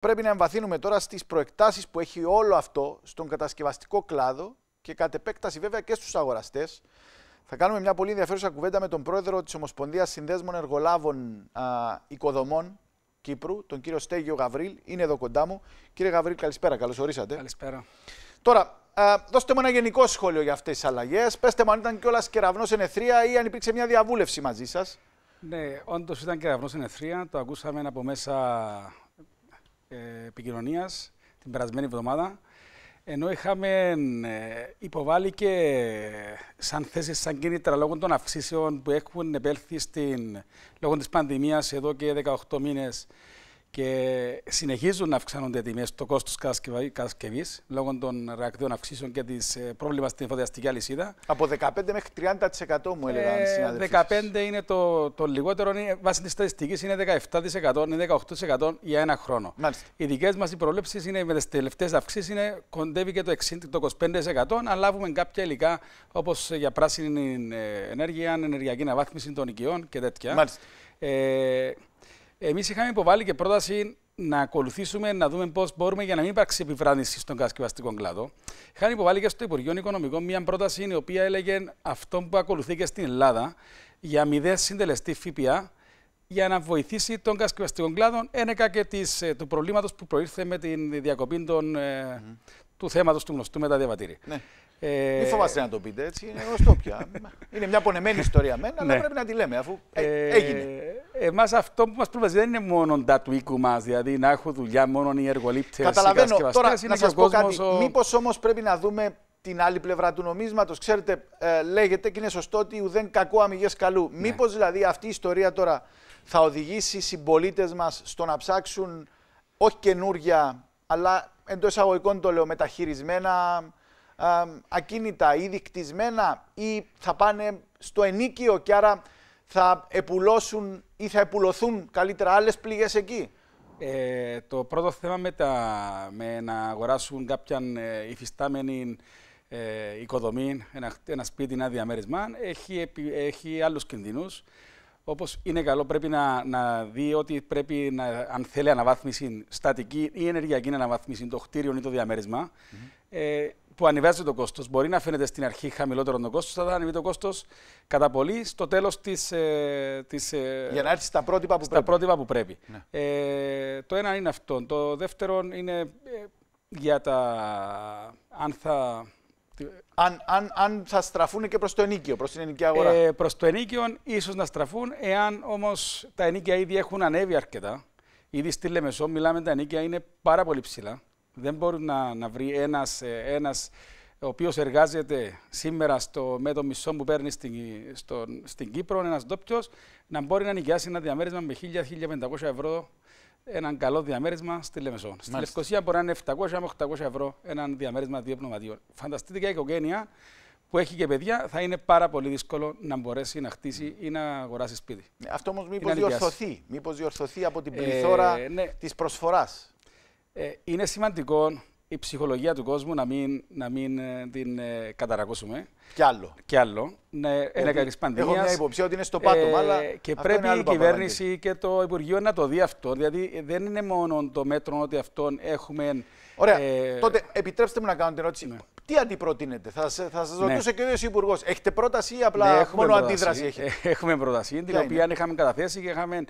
Πρέπει να εμβαθύνουμε τώρα στις προεκτάσεις που έχει όλο αυτό στον κατασκευαστικό κλάδο και κατ' επέκταση βέβαια και στους αγοραστές. Θα κάνουμε μια πολύ ενδιαφέρουσα κουβέντα με τον πρόεδρο της Ομοσπονδίας Συνδέσμων Εργολάβων α, Οικοδομών Κύπρου, τον κύριο Στέγιο Γαβρίλ. Είναι εδώ κοντά μου. Κύριε Γαβρίλ, καλησπέρα. Καλώς ορίσατε. Καλησπέρα. Τώρα, α, δώστε μου ένα γενικό σχόλιο για αυτές τις αλλαγές. Πετε μου αν ήταν κιόλας κεραυνός εν ή αν υπήρξε μια διαβούλευση μαζί σας. Ναι, όντως ήταν κεραυνός εν Το ακούσαμε από μέσα ε, επικοινωνίας την περασμένη εβδομάδα, ενώ είχαμε ε, υποβάλει και ε, σαν θέσεις, σαν κίνητρα λόγω των αυξήσεων που έχουν επέλθει στην, λόγω της πανδημίας εδώ και 18 μήνες και συνεχίζουν να αυξάνονται τιμές το κόστος κατασκευής λόγω των ρεακτικών αυξήσεων και της ε, πρόβλημας στην φωτιαστική αλυσίδα. Από 15 μέχρι 30% μου έλεγαν ε, συνάδελφοι. 15 είναι το, το λιγότερο, είναι, βάσει της στατιστικής είναι 17% ή 18% για ένα χρόνο. Μάλιστα. Οι δικές μας προβλέψεις είναι με τις τελευταίες αυξήσεις είναι κοντεύει και το 60, το 25% αν λάβουμε κάποια υλικά όπως για πράσινη ε, ενέργεια, ενεργειακή αναβάθμιση των οικειών και τέτοια. Μάλιστα. Ε, Εμείς είχαμε υποβάλει και πρόταση να ακολουθήσουμε, να δούμε πώς μπορούμε για να μην υπάρξει επιβράδυνση στον κατασκευαστικό κλάδο. Είχαμε υποβάλει και στο Υπουργείο Οικονομικών μια πρόταση η οποία έλεγε αυτό που ακολουθεί και στην Ελλάδα για μηδέν συντελεστή ΦΠΑ για να βοηθήσει τον κατασκευαστικό κλάδο ένεκα και της, ε, του προβλήματος που προήρθε με τη διακοπή των, mm. του θέματος του γνωστού με Ναι. Ε... Μην φοβάστε να το πείτε έτσι, είναι γνωστό πια. είναι μια πονεμένη ιστορία μένα, αλλά ναι. πρέπει να τη λέμε αφού ε, έγινε. Εμάς αυτό που μας προβλέπεις δεν είναι μόνο τα του οίκου μας, δηλαδή να έχω δουλειά μόνο οι εργολήπτες. Καταλαβαίνω. Οι Τώρα, είναι να σα πω κάτι. Ο... Μήπως όμως πρέπει να δούμε την άλλη πλευρά του νομίσματος. Ξέρετε, ε, λέγεται και είναι σωστό ότι ουδέν κακό αμυγές καλού. Ναι. Μήπως δηλαδή αυτή η ιστορία τώρα θα οδηγήσει συμπολίτες μας στο να ψάξουν όχι καινούργια, αλλά εντός εισαγωγικών το λέω μεταχειρισμένα ε, ε, ακίνητα, ή κτισμένα ή θα πάνε στο ενίκιο και άρα θα επουλώσουν ή θα επουλωθούν καλύτερα άλλες πληγές εκεί. Ε, το πρώτο θέμα με, με να αγοράσουν κάποια ε, υφιστάμενη ε, οικοδομή, ένα, ένα σπίτι, ένα διαμέρισμα, έχει, έχει άλλους κινδύνους. Όπως είναι καλό, πρέπει να, να δει ότι πρέπει, να, αν θέλει αναβάθμιση στατική ή ενεργειακή αναβάθμιση, το χτίριο ή το διαμέρισμα που ανεβάζει το κόστος. Μπορεί να φαίνεται στην αρχή χαμηλότερο το κόστος, αλλά θα ανεβεί το κόστος κατά πολύ στο τέλος της. Ε, της, ε, Για να έρθει στα πρότυπα που στα πρέπει. Πρότυπα που πρέπει. Ναι. Ε, το ένα είναι αυτό. Το δεύτερο είναι ε, για τα. αν θα. Αν, αν, αν θα στραφούν και προς το ενίκιο, προς την ενίκια αγορά. Ε, προς το ενίκιο ίσως να στραφούν, εάν όμως τα ενίκια ήδη έχουν ανέβει αρκετά. Ήδη στη Λεμεσό μιλάμε τα ενίκια είναι πάρα πολύ ψηλά δεν μπορεί να, να βρει ένας, ε, ένας ο οποίος εργάζεται σήμερα στο, με το μισό που παίρνει στην, στο, στην Κύπρο, ένας ντόπιος, να μπορεί να νοικιάσει ένα διαμέρισμα με 1.000-1.500 ευρώ, έναν καλό διαμέρισμα στη Λεμεσό. Στη Λευκοσία μπορεί να είναι 700 με 800 ευρώ ένα διαμέρισμα δύο πνευματίων. Φανταστείτε και οικογένεια που έχει και παιδιά, θα είναι πάρα πολύ δύσκολο να μπορέσει να χτίσει ή να αγοράσει σπίτι. Αυτό όμως μήπω διορθωθεί. Μήπως διορθωθεί από την ε, πληθώρα ε, ναι. της προσφοράς. Ε, είναι σημαντικό η ψυχολογία του κόσμου να μην, να μην ε, την ε, καταρακώσουμε. Κι άλλο. Κι άλλο. Ναι, είναι κακή πανδημία. Έχω μια υποψία ότι είναι στο πάτωμα, ε, αλλά. Και πρέπει η κυβέρνηση και το Υπουργείο να το δει αυτό. Δηλαδή δεν είναι μόνο το μέτρο ότι αυτόν έχουμε. Ωραία. Ε, Τότε επιτρέψτε μου να κάνω την ερώτηση. Ναι. Τι αντιπροτείνετε, θα, θα σας ναι. ρωτούσε ναι. και ο ίδιος Υπουργός. Έχετε πρόταση ή απλά ναι, μόνο αντίδραση έχετε. Έχουμε πρόταση, την οποία είχαμε καταθέσει και είχαμε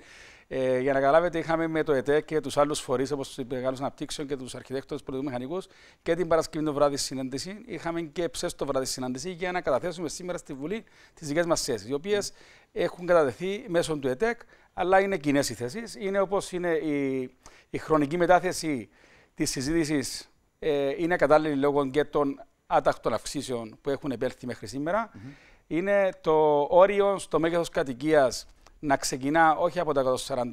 ε, για να καταλάβετε, είχαμε με το ΕΤΕ και τους άλλους φορείς, όπως τους Μεγάλου Αναπτύξεων και τους αρχιτέκτονες τους Μηχανικούς, και την Παρασκευή το βράδυ συνάντηση. Είχαμε και ψέστο βράδυ συνάντηση για να καταθέσουμε σήμερα στη Βουλή τις δικές μας θέσεις, οι οποίες mm. έχουν κατατεθεί μέσω του ΕΤΕΚ, αλλά είναι κοινές οι θέσεις. Είναι όπως είναι η, η χρονική μετάθεση της συζήτησης, ε, είναι κατάλληλη λόγω και των άτακτων αυξήσεων που έχουν επέλθει μέχρι σήμερα. Mm -hmm. Είναι το όριο στο μέγεθος κατοικίας να ξεκινά όχι από τα 140,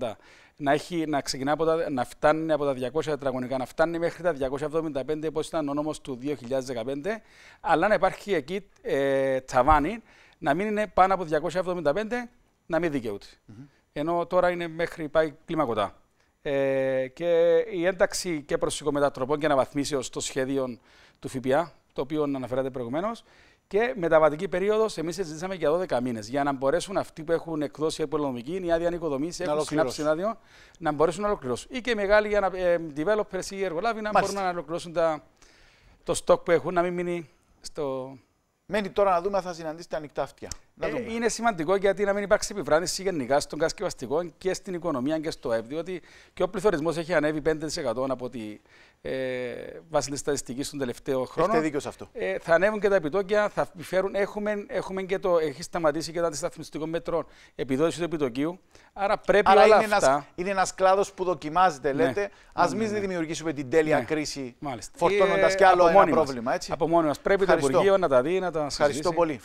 να, έχει, να, ξεκινά από τα, να φτάνει από τα 200 τετραγωνικά, να φτάνει μέχρι τα 275, όπως ήταν ο νόμος του 2015, αλλά να υπάρχει εκεί ε, ταβάνι, να μην είναι πάνω από 275, να μην δικαιούται. Mm Ενώ τώρα είναι μέχρι πάει κλιμακωτά. Ε, και η ένταξη και μετατροπών και αναβαθμίσεως στο σχέδιο του ΦΠΑ, το οποίο αναφέρατε προηγουμένως, και μεταβατική περίοδος, εμείς συζητήσαμε για 12 μήνες. Για να μπορέσουν αυτοί που έχουν εκδώσει υπολογική ή άδεια νοικοδομή, έχουν να μπορέσουν να ολοκληρώσουν. Ή και μεγάλοι για να, ε, developers ή εργολάβοι να μπορούν να ολοκληρώσουν τα, το στόκ που έχουν, να μην μείνει στο. Μένει τώρα να δούμε αν θα συναντήσετε ανοιχτά αυτιά. Ε, είναι σημαντικό γιατί να μην υπάρξει επιβράδυνση γενικά στον κατασκευαστικό και στην οικονομία και στο ΕΠ. Διότι και ο πληθωρισμός έχει ανέβει 5% από τη ε, βάση της στατιστικής στον τελευταίο χρόνο. Έχετε δίκιο σε αυτό. Ε, θα ανέβουν και τα επιτόκια, θα φέρουν. Έχουμε, έχουμε και το, έχει σταματήσει και τα αντισταθμιστικό μέτρο επιδότηση του επιτοκίου. Άρα πρέπει Άρα όλα είναι αυτά. Ένας, είναι ένας κλάδος που δοκιμάζεται, ναι. λέτε. Ας ναι, μην ναι, ναι. δημιουργήσουμε την τέλεια ναι, κρίση, φορτώνοντας ε, κι άλλο ένα μας. πρόβλημα. Έτσι. Από μόνοι μας. Πρέπει Ευχαριστώ. το Υπουργείο να τα δει, να τα συζητήσει. Ευχαριστώ πολύ.